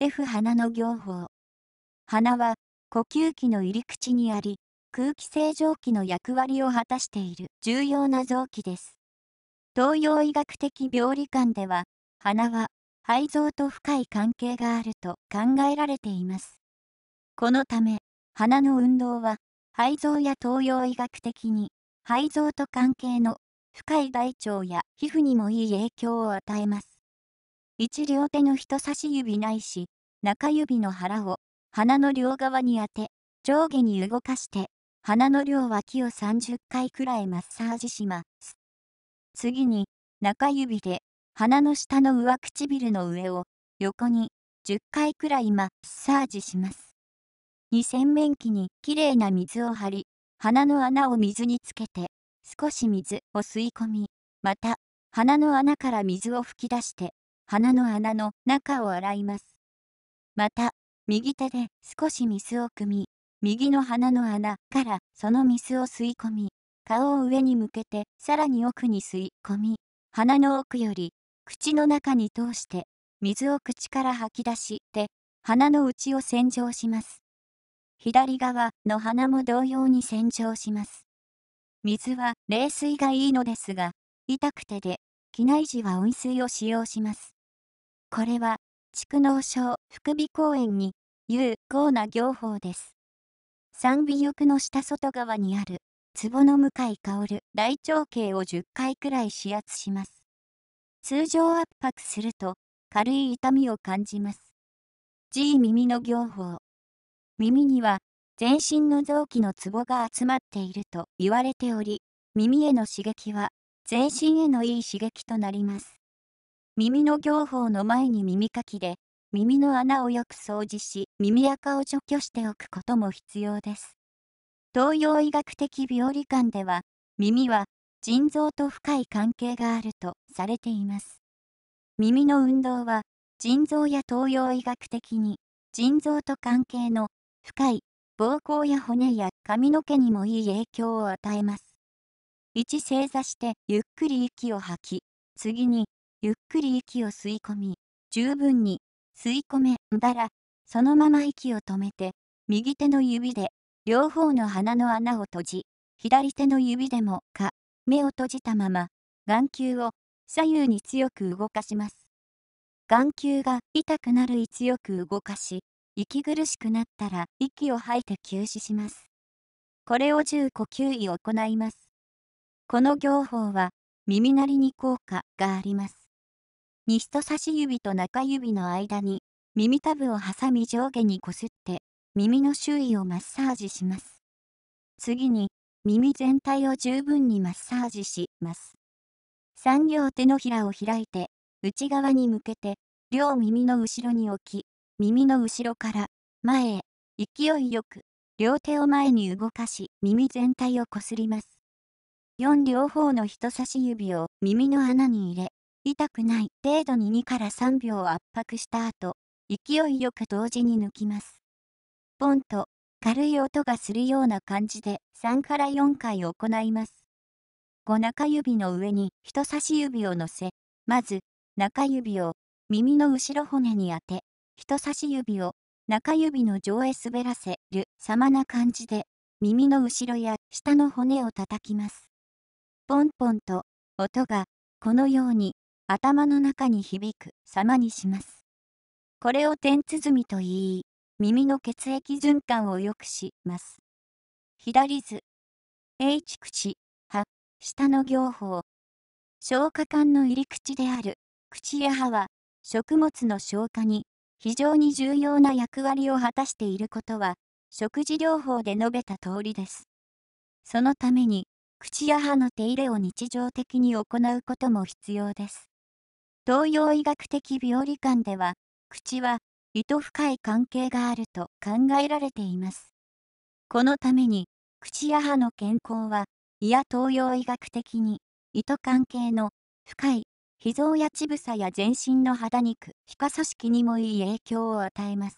F 鼻の行法。鼻は呼吸器の入り口にあり、空気清浄機の役割を果たしている重要な臓器です。東洋医学的病理観では、鼻は肺臓と深い関係があると考えられています。このため、鼻の運動は、肺臓や東洋医学的に、肺臓と関係の深い大腸や皮膚にもいい影響を与えます。一両手の人差し指ないし、中指の腹を鼻の両側に当て、上下に動かして、鼻の両脇を30回くらいマッサージします。次に、中指で鼻の下の上唇の上を横に10回くらいマッサージします。二洗面器にきれいな水を張り、鼻の穴を水につけて、少し水を吸い込み、また、鼻の穴から水を吹き出して、鼻の穴の中を洗います。また、右手で少し水を汲み、右の鼻の穴からその水を吸い込み、顔を上に向けてさらに奥に吸い込み、鼻の奥より口の中に通して水を口から吐き出して鼻の内を洗浄します。左側の鼻も同様に洗浄します。水は冷水がいいのですが、痛くてで、機内時は温水を使用します。これは、蓄能症副鼻公園に、有効な業法です。三尾翼の下外側にある、壺の向かい香る大腸径を10回くらい指圧します。通常圧迫すると、軽い痛みを感じます。G 耳の行法。耳には、全身の臓器のツボが集まっていると言われており、耳への刺激は、全身へのいい刺激となります。耳の行法の前に耳かきで、耳の穴をよく掃除し、耳垢を除去しておくことも必要です。東洋医学的病理観では、耳は腎臓と深い関係があるとされています。耳の運動は、腎臓や東洋医学的に、腎臓と関係の深い膀胱や骨や髪の毛にもいい影響を与えます。1正座してゆっくり息を吐き、次にゆっくり息を吸い込み、十分に吸い込めたら、そのまま息を止めて、右手の指で両方の鼻の穴を閉じ、左手の指でもか、目を閉じたまま、眼球を左右に強く動かします。眼球が痛くなる位置よく動かし、息苦しくなったら息を吐いて休止します。これを10呼吸位行います。この行法は耳鳴りに効果があります。に人差し指と中指の間に耳たぶを挟み上下にこすって耳の周囲をマッサージします。次に耳全体を十分にマッサージします。3両手のひらを開いて内側に向けて両耳の後ろに置き耳の後ろから前へ勢いよく両手を前に動かし耳全体をこすります。4両方の人差し指を耳の穴に入れ痛くない程度に2から3秒圧迫した後、勢いよく同時に抜きます。ポンと軽い音がするような感じで3から4回行います。5中指の上に人差し指を乗せ、まず中指を耳の後ろ骨に当て、人差し指を中指の上へ滑らせる様な感じで耳の後ろや下の骨を叩きます。ポンポンと音がこのように頭の中に響く様にします。これを点鼓と言い、耳の血液循環を良くします。左図、H 口、歯、下の行法。消化管の入り口である、口や歯は、食物の消化に非常に重要な役割を果たしていることは、食事療法で述べた通りです。そのために、口や歯の手入れを日常的に行うことも必要です。東洋医学的病理観では、口は胃と深い関係があると考えられています。このために、口や歯の健康は、胃や東洋医学的に、胃と関係の深い脾臓や乳房や全身の肌肉、皮下組織にもいい影響を与えます。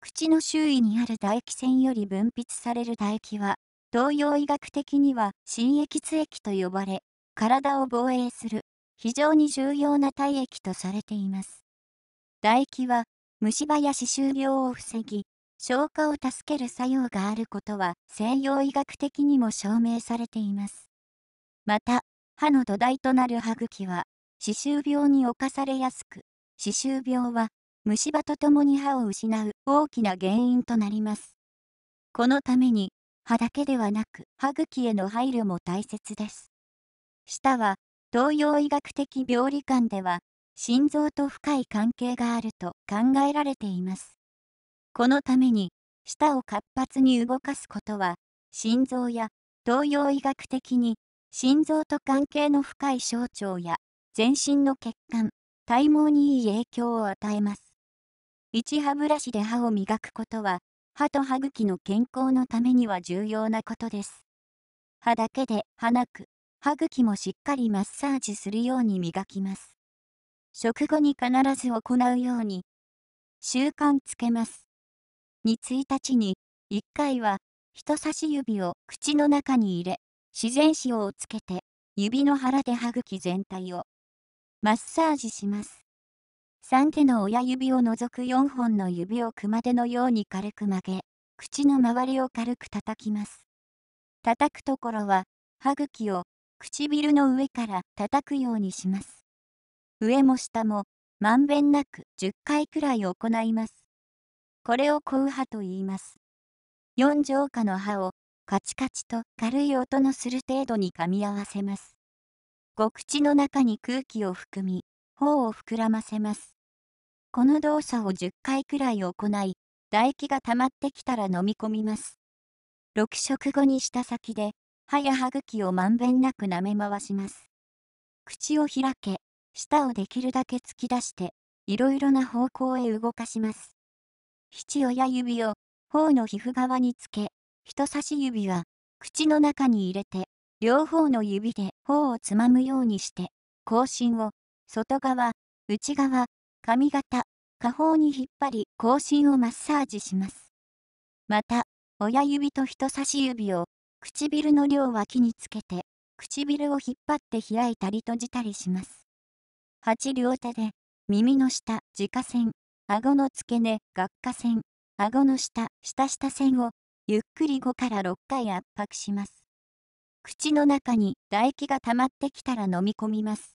口の周囲にある唾液腺より分泌される唾液は、東洋医学的には心液津液と呼ばれ、体を防衛する非常に重要な体液とされています。唾液は虫歯や歯周病を防ぎ、消化を助ける作用があることは西洋医学的にも証明されています。また、歯の土台となる歯茎は、歯周病に侵されやすく、歯周病は虫歯とともに歯を失う大きな原因となります。このために、歯だけではなく歯茎への配慮も大切です。舌は東洋医学的病理観では、心臓と深い関係があると考えられています。このために、舌を活発に動かすことは、心臓や東洋医学的に、心臓と関係の深い小腸や全身の血管、体毛にいい影響を与えます。一歯ブラシで歯を磨くことは、歯と歯茎の健康のためには重要なことです。歯だけで歯なく、歯茎もしっかりマッサージするように磨きます。食後に必ず行うように、習慣つけます。に1日に、1回は、人差し指を口の中に入れ、自然塩をつけて、指の腹で歯茎全体を、マッサージします。3手の親指を除く4本の指を熊手のように軽く曲げ、口の周りを軽く叩きます。叩くところは、歯茎を唇の上から叩くようにします。上も下もまんべんなく10回くらい行います。これを硬派と言います。4畳下の歯をカチカチと軽い音のする程度に噛み合わせます。ご口の中に空気を含み、頬を膨らませます。この動作を10回くらい行い、唾液が溜まってきたら飲み込みます。6食後に舌先で歯や歯茎をまんべんなく舐め回します。口を開け、舌をできるだけ突き出して、いろいろな方向へ動かします。七親指を頬の皮膚側につけ、人差し指は口の中に入れて、両方の指で頬をつまむようにして、口唇を外側、内側、髪型、下方に引っ張り、口唇をマッサージします。また、親指と人差し指を唇の量は木につけて、唇を引っ張って開いたり閉じたりします。8両手で、耳の下、耳下線、顎の付け根、顎下線、顎の下、下下線を、ゆっくり5から6回圧迫します。口の中に唾液が溜まってきたら飲み込みます。